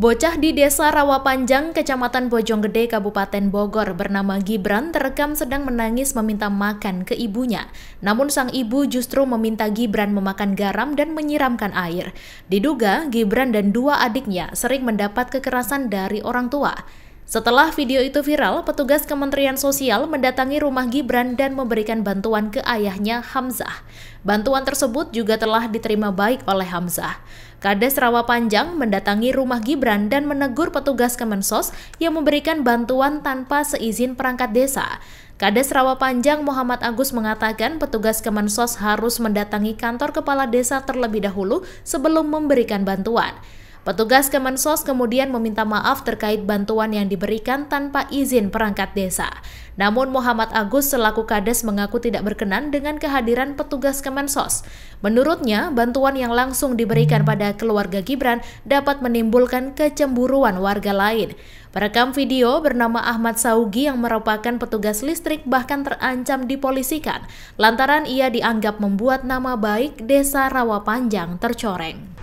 Bocah di Desa Rawa Panjang, Kecamatan Bojonggede, Kabupaten Bogor bernama Gibran terekam sedang menangis meminta makan ke ibunya. Namun sang ibu justru meminta Gibran memakan garam dan menyiramkan air. Diduga Gibran dan dua adiknya sering mendapat kekerasan dari orang tua. Setelah video itu viral, petugas Kementerian Sosial mendatangi rumah Gibran dan memberikan bantuan ke ayahnya Hamzah. Bantuan tersebut juga telah diterima baik oleh Hamzah. Kades Rawa Panjang mendatangi rumah Gibran dan menegur petugas Kemensos yang memberikan bantuan tanpa seizin perangkat desa. Kades Rawa Panjang Muhammad Agus mengatakan petugas Kemensos harus mendatangi kantor kepala desa terlebih dahulu sebelum memberikan bantuan. Petugas Kemensos kemudian meminta maaf terkait bantuan yang diberikan tanpa izin perangkat desa. Namun Muhammad Agus selaku Kades mengaku tidak berkenan dengan kehadiran petugas Kemensos. Menurutnya, bantuan yang langsung diberikan pada keluarga Gibran dapat menimbulkan kecemburuan warga lain. Perekam video bernama Ahmad Saugi yang merupakan petugas listrik bahkan terancam dipolisikan lantaran ia dianggap membuat nama baik desa Rawapanjang tercoreng.